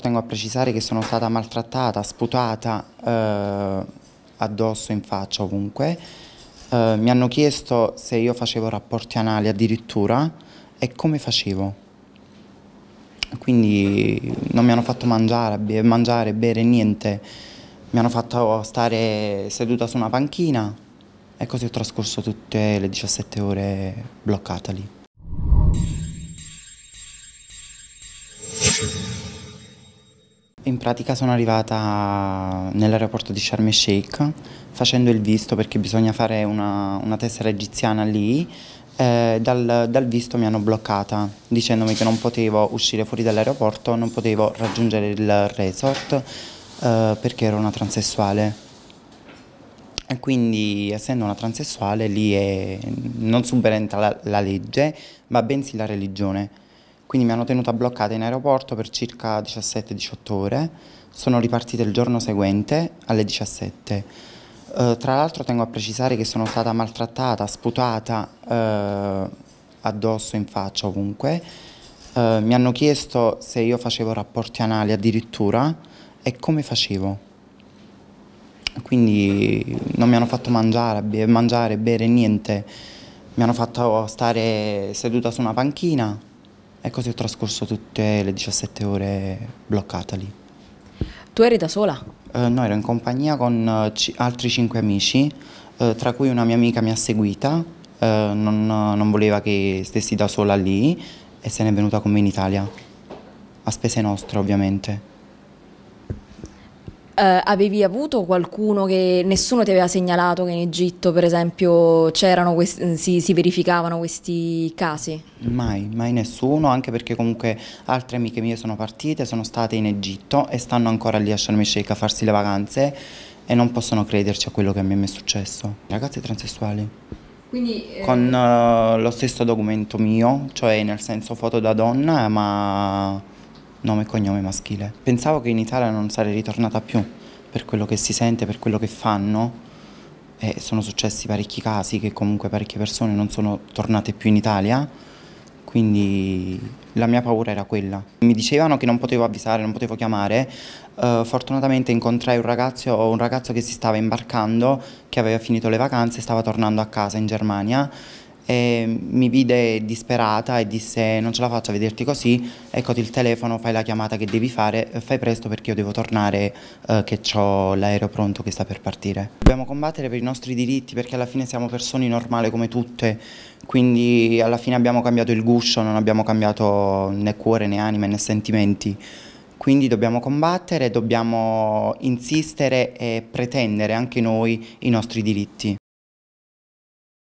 Tengo a precisare che sono stata maltrattata, sputata eh, addosso, in faccia, ovunque. Eh, mi hanno chiesto se io facevo rapporti anali addirittura e come facevo. Quindi non mi hanno fatto mangiare, be mangiare bere, niente. Mi hanno fatto stare seduta su una panchina e così ho trascorso tutte le 17 ore bloccata lì. In pratica sono arrivata nell'aeroporto di Sharm el Sheikh facendo il visto perché bisogna fare una, una tessera egiziana lì. Eh, dal, dal, visto mi hanno bloccata dicendomi che non potevo uscire fuori dall'aeroporto, non potevo raggiungere il resort eh, perché ero una transessuale. E quindi essendo una transessuale lì è, non subentra la, la legge ma bensì la religione. Quindi mi hanno tenuta bloccata in aeroporto per circa 17-18 ore. Sono ripartita il giorno seguente alle 17. Eh, tra l'altro tengo a precisare che sono stata maltrattata, sputata eh, addosso, in faccia, ovunque. Eh, mi hanno chiesto se io facevo rapporti anali addirittura e come facevo quindi non mi hanno fatto mangiare, mangiare, bere niente, mi hanno fatto stare seduta su una panchina e così ho trascorso tutte le 17 ore bloccata lì. Tu eri da sola? Eh, no, ero in compagnia con eh, altri 5 amici, eh, tra cui una mia amica mi ha seguita, eh, non, non voleva che stessi da sola lì e se n'è venuta con me in Italia, a spese nostre ovviamente. Uh, avevi avuto qualcuno che nessuno ti aveva segnalato che in Egitto, per esempio, c'erano eh, si, si, verificavano questi casi? Mai, mai nessuno, anche perché comunque altre amiche mie sono partite, sono state in Egitto e stanno ancora lì a Sharm el a farsi le vacanze e non possono crederci a quello che a me mi è successo. Ragazzi transessuali. Quindi, eh... Con uh, eh, lo stesso documento mio, cioè nel senso foto da donna, ma nome e cognome maschile. Pensavo che in Italia non sarei ritornata più per quello che si sente, per quello che fanno. E sono successi parecchi casi che comunque parecchie persone non sono tornate più in Italia, quindi la mia paura era quella. Mi dicevano che non potevo avvisare, non potevo chiamare, uh, fortunatamente incontrai un ragazzo, un ragazzo che si stava imbarcando, che aveva finito le vacanze e stava tornando a casa in Germania e mi vide disperata e disse non ce la faccio a vederti così, eccoti il telefono, fai la chiamata che devi fare, fai presto perché io devo tornare eh, che ho l'aereo pronto che sta per partire. Dobbiamo combattere per i nostri diritti perché alla fine siamo persone normali come tutte, quindi alla fine abbiamo cambiato il guscio, non abbiamo cambiato né cuore né anima né sentimenti. Quindi dobbiamo combattere, dobbiamo insistere e pretendere anche noi i nostri diritti.